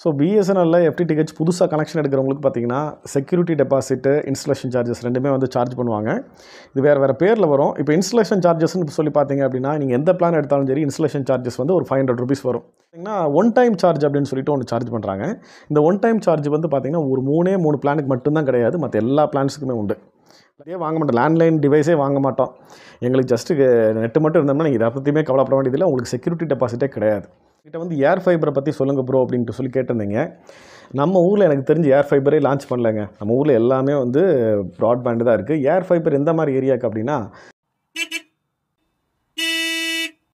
so பிஎஸ்என்எல்லில் FTTH புதுசாக connection எடுக்கிறவங்களுக்கு பார்த்தீங்கன்னா செக்யூரிட்டி டெபாசிட்டு இன்ஸ்டலேஷன் சார்ஜஸ் ரெண்டுமே வந்து சார்ஜ் பண்ணுவாங்க இது வேறு வேறு பேரில் வரும் இப்போ இன்ஸ்டலேஷன் சார்ஜஸ்ன்னு சொல்லி பார்த்தீங்க அப்படின்னா நீங்கள் எந்த பிளான் எடுத்தாலும் சரி இன்ஸ்டலேஷன் சார்ஜஸ் வந்து ஒரு ஃபைவ் ஹண்ட்ரட் ருபீஸ் வரும் பார்த்திங்கன்னா ஒன் டைம் சார்ஜ் அப்படின்னு சொல்லிட்டு ஒன்று சார்ஜ் பண்ணுறாங்க இந்த ஒன் டைம் சார்ஜ் வந்து பார்த்திங்கன்னா ஒரு மூணே மூணு பிளானுக்கு மட்டும்தான் கிடையாது மற்ற எல்லா பிளான்ஸுக்குமே உண்டு நிறைய வாங்க மாட்டோம் லேண்ட்லைன் டிவைஸே வாங்க மாட்டோம் எங்களுக்கு ஜஸ்ட்டு நெட்டு மட்டும் இருந்தோம்னா நீங்கள் இதை பற்றியுமே கவலைப்பட வேண்டியதில்லை உங்களுக்கு செக்யூரிட்டி டெபாசிட்டே கிடையாது கிட்ட வந்து ஏர் ஃபைபரை பற்றி சொல்லுங்கள் ப்ரோ அப்படின்ட்டு சொல்லி கேட்டிருந்தீங்க நம்ம ஊரில் எனக்கு தெரிஞ்சு ஏர் ஃபைபரே லான்ச் பண்ணலைங்க நம்ம ஊரில் எல்லாமே வந்து ப்ராட்பேண்டு தான் இருக்குது ஏர் ஃபைபர் எந்த மாதிரி ஏரியாவுக்கு அப்படின்னா